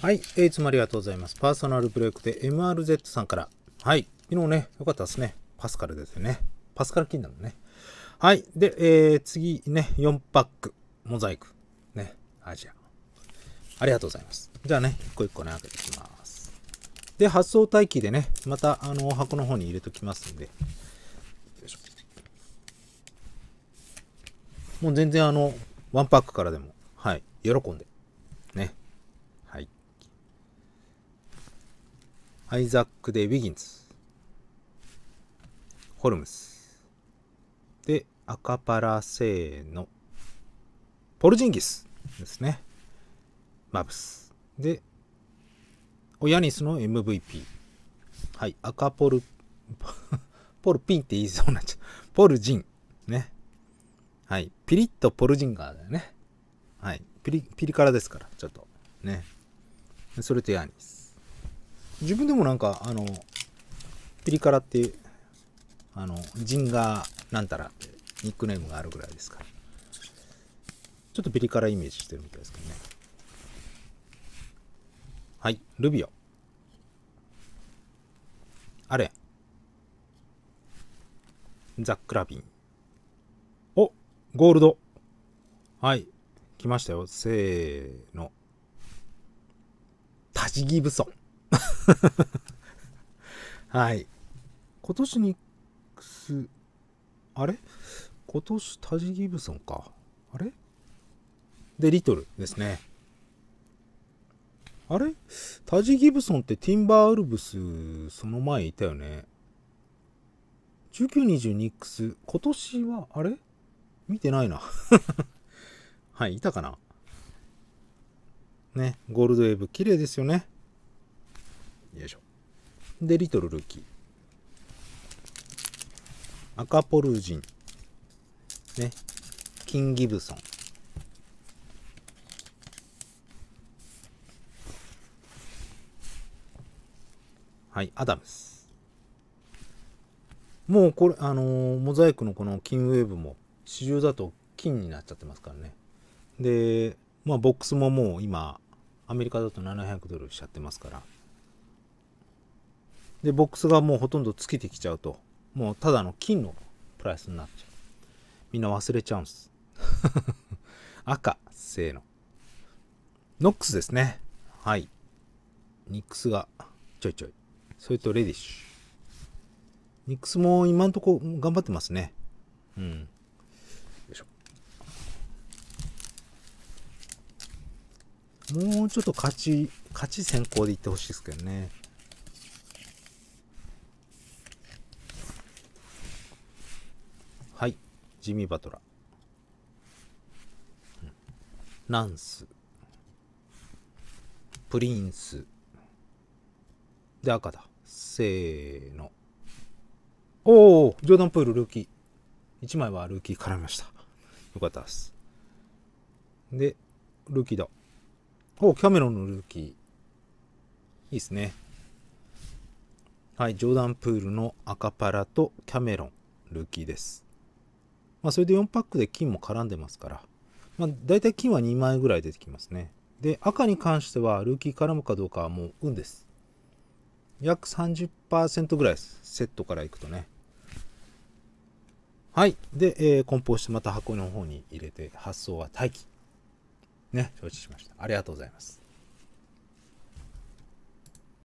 はい、えー、いつもありがとうございます。パーソナルブレイクで MRZ さんから。はい、昨日ね、よかったですね。パスカルですよね。パスカル金なのね。はい、で、えー、次ね、4パック、モザイク。ね、アジア。ありがとうございます。じゃあね、一個一個ね、開けていきます。で、発送待機でね、また、あの、箱の方に入れときますんで。もう全然あの、ワンパックからでも、はい、喜んでアイザック・デ・ウィギンズホルムスでアカパラ製のポルジンギスですねマブスでオヤニスの MVP はい赤ポル ポルピンって言いそうになっちゃうポルジンねはいピリッとポルジンガーだよねはいピリピリ辛ですからちょっとねそれとヤニス自分でもなんか、あの、ピリ辛って、あの、ジンガーなんたらってニックネームがあるぐらいですから。ちょっとピリ辛イメージしてるみたいですけどね。はい、ルビオ。あれ。ザックラビン。お、ゴールド。はい、来ましたよ。せーの。タジギブソン。はい。今年ニックス、あれ今年タジ・ギブソンか。あれで、リトルですね。あれタジ・ギブソンってティンバー・ウルブス、その前いたよね。19、20ニックス、今年は、あれ見てないな はい、いたかなね、ゴールドウェーブ、綺麗ですよね。よいしょでリトルルーキー赤ポルジンねキン・ギブソンはいアダムスもうこれあのー、モザイクのこの金ウェーブも市場だと金になっちゃってますからねでまあボックスももう今アメリカだと700ドルしちゃってますからでボックスがもうほとんど尽きてきちゃうともうただの金のプライスになっちゃうみんな忘れちゃうんです 赤せーのノックスですねはいニックスがちょいちょいそれとレディッシュニックスも今んとこ頑張ってますねうんよいしょ。もうちょっと勝ち、勝ち先行でいってほしいですけどね。はいジミー・バトラナンスプリンスで赤だせーのおおジョーダン・プールルーキー1枚はルーキー絡みましたよかったですでルーキーだおキャメロンのルーキーいいですねはい、ジョーダン・プールの赤パラとキャメロン、ルーキーです。まあ、それで4パックで金も絡んでますから、まあ、大体金は2枚ぐらい出てきますね。で、赤に関しては、ルーキー絡むかどうかはもう運です。約30%ぐらいです。セットからいくとね。はい。で、えー、梱包してまた箱の方に入れて、発送は待機。ね、承知しました。ありがとうございます。